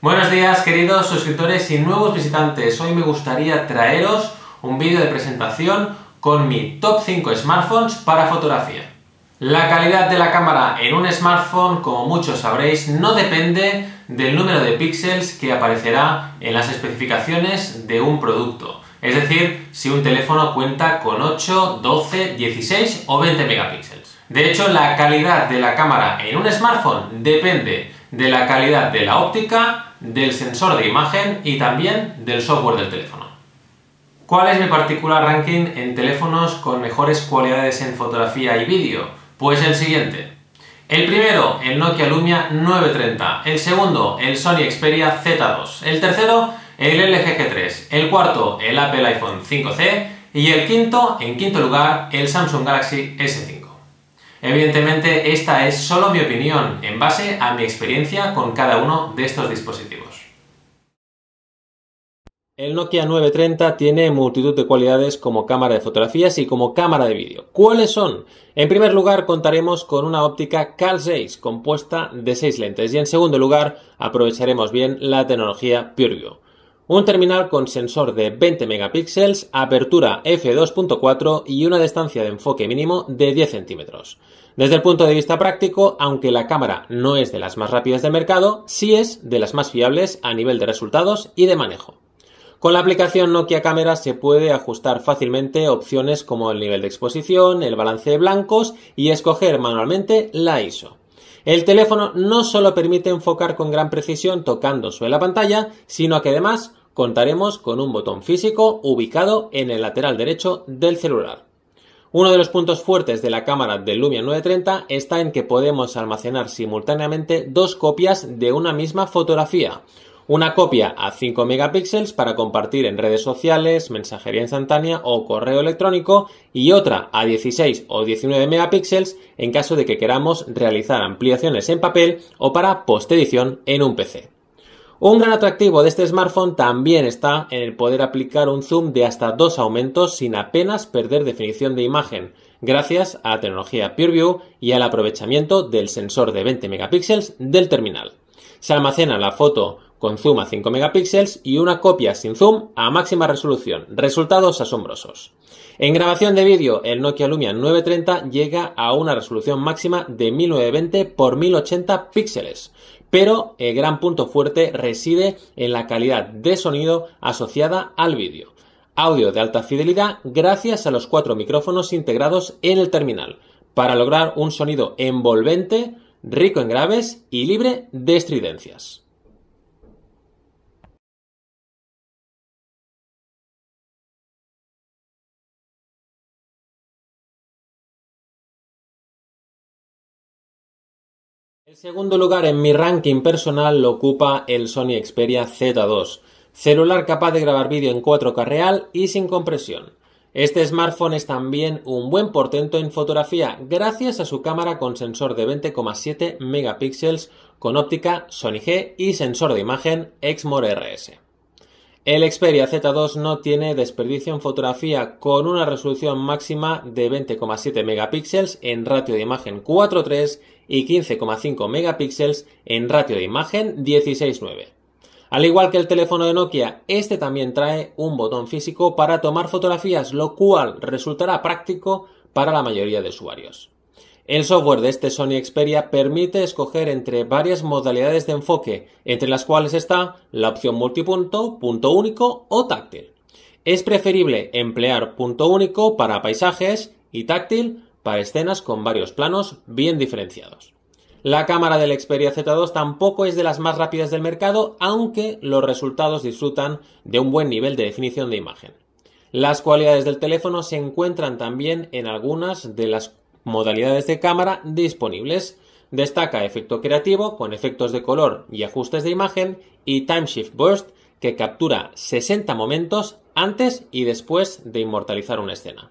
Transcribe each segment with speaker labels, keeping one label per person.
Speaker 1: Buenos días queridos suscriptores y nuevos visitantes. Hoy me gustaría traeros un vídeo de presentación con mi top 5 smartphones para fotografía. La calidad de la cámara en un smartphone, como muchos sabréis, no depende del número de píxeles que aparecerá en las especificaciones de un producto. Es decir, si un teléfono cuenta con 8, 12, 16 o 20 megapíxeles. De hecho, la calidad de la cámara en un smartphone depende de la calidad de la óptica, del sensor de imagen y también del software del teléfono. ¿Cuál es mi particular ranking en teléfonos con mejores cualidades en fotografía y vídeo? Pues el siguiente. El primero, el Nokia Lumia 930. El segundo, el Sony Xperia Z2. El tercero, el LG G3. El cuarto, el Apple iPhone 5C. Y el quinto, en quinto lugar, el Samsung Galaxy S5. Evidentemente, esta es solo mi opinión en base a mi experiencia con cada uno de estos dispositivos. El Nokia 930 tiene multitud de cualidades como cámara de fotografías y como cámara de vídeo. ¿Cuáles son? En primer lugar, contaremos con una óptica Cal 6 compuesta de 6 lentes y en segundo lugar, aprovecharemos bien la tecnología PureView un terminal con sensor de 20 megapíxeles, apertura f2.4 y una distancia de enfoque mínimo de 10 centímetros. Desde el punto de vista práctico, aunque la cámara no es de las más rápidas del mercado, sí es de las más fiables a nivel de resultados y de manejo. Con la aplicación Nokia Cámara se puede ajustar fácilmente opciones como el nivel de exposición, el balance de blancos y escoger manualmente la ISO. El teléfono no solo permite enfocar con gran precisión tocando sobre la pantalla, sino que además contaremos con un botón físico ubicado en el lateral derecho del celular. Uno de los puntos fuertes de la cámara del Lumia 930 está en que podemos almacenar simultáneamente dos copias de una misma fotografía. Una copia a 5 megapíxeles para compartir en redes sociales, mensajería instantánea o correo electrónico y otra a 16 o 19 megapíxeles en caso de que queramos realizar ampliaciones en papel o para postedición en un PC. Un gran atractivo de este smartphone también está en el poder aplicar un zoom de hasta dos aumentos sin apenas perder definición de imagen, gracias a la tecnología PureView y al aprovechamiento del sensor de 20 megapíxeles del terminal. Se almacena la foto con zoom a 5 megapíxeles y una copia sin zoom a máxima resolución. Resultados asombrosos. En grabación de vídeo, el Nokia Lumia 930 llega a una resolución máxima de 1920 x 1080 píxeles, pero el eh, gran punto fuerte reside en la calidad de sonido asociada al vídeo. Audio de alta fidelidad gracias a los cuatro micrófonos integrados en el terminal, para lograr un sonido envolvente, rico en graves
Speaker 2: y libre de estridencias. El segundo lugar en mi ranking personal lo ocupa el Sony Xperia Z2, celular
Speaker 1: capaz de grabar vídeo en 4K real y sin compresión. Este smartphone es también un buen portento en fotografía gracias a su cámara con sensor de 20,7 megapíxeles con óptica Sony G y sensor de imagen Exmor RS. El Xperia Z2 no tiene desperdicio en fotografía con una resolución máxima de 20,7 megapíxeles en ratio de imagen 4.3 y 15,5 megapíxeles en ratio de imagen 16:9. Al igual que el teléfono de Nokia, este también trae un botón físico para tomar fotografías, lo cual resultará práctico para la mayoría de usuarios. El software de este Sony Xperia permite escoger entre varias modalidades de enfoque, entre las cuales está la opción multipunto, punto único o táctil. Es preferible emplear punto único para paisajes y táctil para escenas con varios planos bien diferenciados. La cámara del Xperia Z2 tampoco es de las más rápidas del mercado, aunque los resultados disfrutan de un buen nivel de definición de imagen. Las cualidades del teléfono se encuentran también en algunas de las modalidades de cámara disponibles. Destaca efecto creativo con efectos de color y ajustes de imagen y Time Shift Burst que captura 60 momentos antes y después de inmortalizar una escena.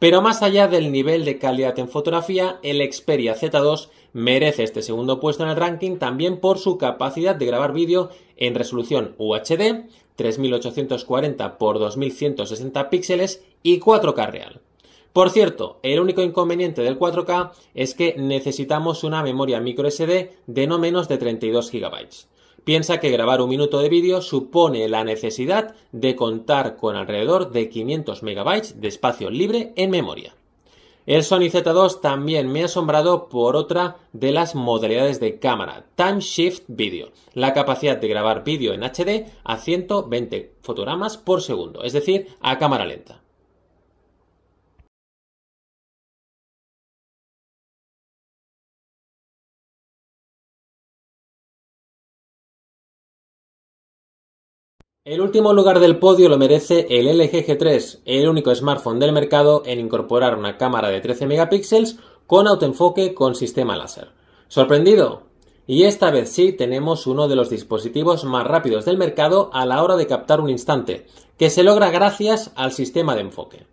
Speaker 1: Pero más allá del nivel de calidad en fotografía, el Xperia Z2 merece este segundo puesto en el ranking también por su capacidad de grabar vídeo en resolución UHD, 3840 x 2160 píxeles y 4K real. Por cierto, el único inconveniente del 4K es que necesitamos una memoria microSD de no menos de 32 GB piensa que grabar un minuto de vídeo supone la necesidad de contar con alrededor de 500 megabytes de espacio libre en memoria. El Sony Z2 también me ha asombrado por otra de las modalidades de cámara, Time Shift Video, la capacidad de grabar vídeo en HD a 120
Speaker 2: fotogramas por segundo, es decir, a cámara lenta. El último lugar del podio lo merece el LG G3, el único smartphone del mercado en incorporar una
Speaker 1: cámara de 13 megapíxeles con autoenfoque con sistema láser. ¿Sorprendido? Y esta vez sí tenemos uno de los dispositivos más rápidos del mercado a la hora de captar un instante, que se logra gracias al sistema de enfoque.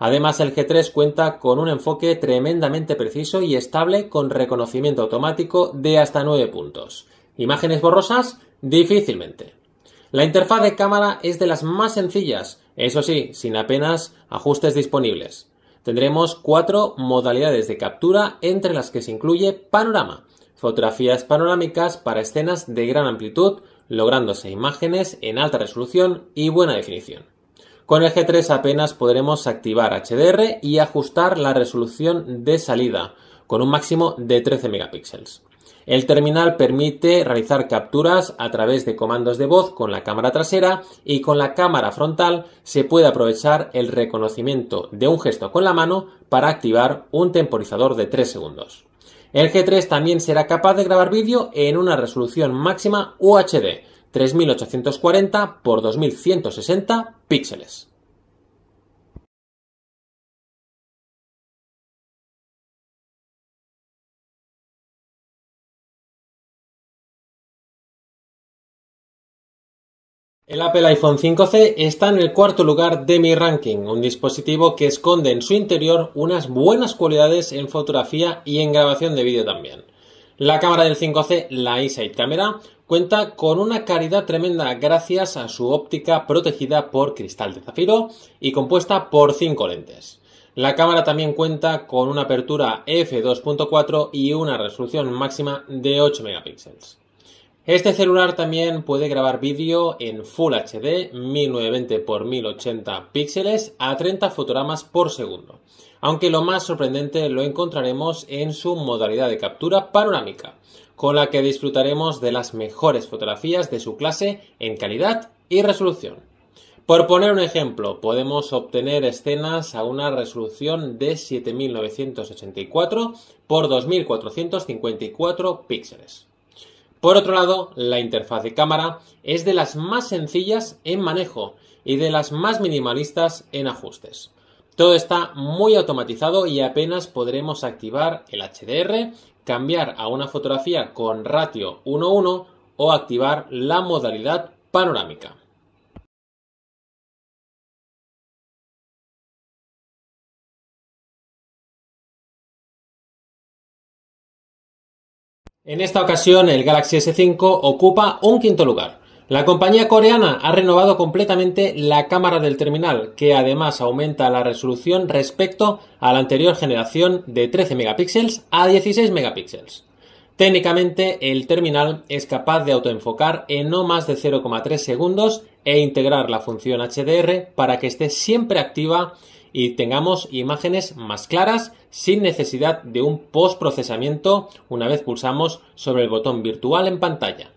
Speaker 1: Además, el G3 cuenta con un enfoque tremendamente preciso y estable con reconocimiento automático de hasta 9 puntos. Imágenes borrosas, difícilmente. La interfaz de cámara es de las más sencillas, eso sí, sin apenas ajustes disponibles. Tendremos cuatro modalidades de captura entre las que se incluye panorama, fotografías panorámicas para escenas de gran amplitud, lográndose imágenes en alta resolución y buena definición. Con el G3 apenas podremos activar HDR y ajustar la resolución de salida, con un máximo de 13 megapíxeles. El terminal permite realizar capturas a través de comandos de voz con la cámara trasera y con la cámara frontal se puede aprovechar el reconocimiento de un gesto con la mano para activar un temporizador de 3 segundos. El G3 también será capaz de grabar vídeo en una resolución máxima UHD 3840 x
Speaker 2: 2160 píxeles. El Apple iPhone 5C está en el cuarto lugar de mi ranking, un dispositivo que esconde en su interior unas
Speaker 1: buenas cualidades en fotografía y en grabación de vídeo también. La cámara del 5C, la iSight Camera, cuenta con una calidad tremenda gracias a su óptica protegida por cristal de zafiro y compuesta por 5 lentes. La cámara también cuenta con una apertura f2.4 y una resolución máxima de 8 megapíxeles. Este celular también puede grabar vídeo en Full HD 1920x1080 píxeles a 30 fotogramas por segundo, aunque lo más sorprendente lo encontraremos en su modalidad de captura panorámica, con la que disfrutaremos de las mejores fotografías de su clase en calidad y resolución. Por poner un ejemplo, podemos obtener escenas a una resolución de 7984 x 2454 píxeles. Por otro lado, la interfaz de cámara es de las más sencillas en manejo y de las más minimalistas en ajustes. Todo está muy automatizado y apenas podremos activar el HDR, cambiar a una fotografía con
Speaker 2: ratio 1.1 o activar la modalidad panorámica. En esta ocasión, el Galaxy S5 ocupa un quinto lugar. La compañía coreana ha renovado completamente
Speaker 1: la cámara del terminal, que además aumenta la resolución respecto a la anterior generación de 13 megapíxeles a 16 megapíxeles. Técnicamente, el terminal es capaz de autoenfocar en no más de 0,3 segundos e integrar la función HDR para que esté siempre activa y tengamos imágenes más claras sin necesidad de un postprocesamiento una vez pulsamos sobre el botón virtual en pantalla.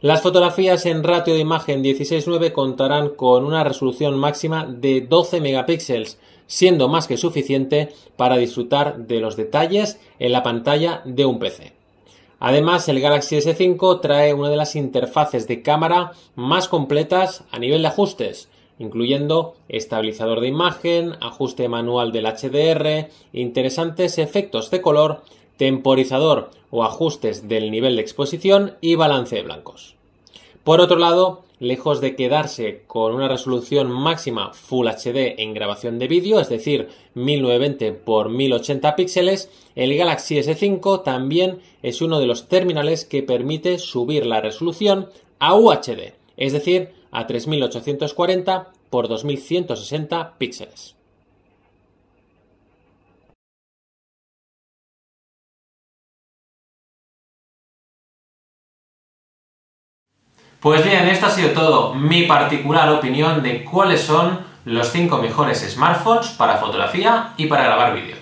Speaker 1: Las fotografías en ratio de imagen 16.9 contarán con una resolución máxima de 12 megapíxeles, siendo más que suficiente para disfrutar de los detalles en la pantalla de un PC. Además, el Galaxy S5 trae una de las interfaces de cámara más completas a nivel de ajustes, incluyendo estabilizador de imagen, ajuste manual del HDR, interesantes efectos de color, temporizador o ajustes del nivel de exposición y balance de blancos. Por otro lado, lejos de quedarse con una resolución máxima Full HD en grabación de vídeo, es decir, 1090 x 1080 píxeles, el Galaxy S5 también es uno de los terminales que permite subir la resolución a UHD, es decir, a 3840
Speaker 2: por 2160 píxeles. Pues bien, esto ha sido todo mi particular opinión de cuáles son los 5 mejores smartphones para fotografía y para grabar vídeo.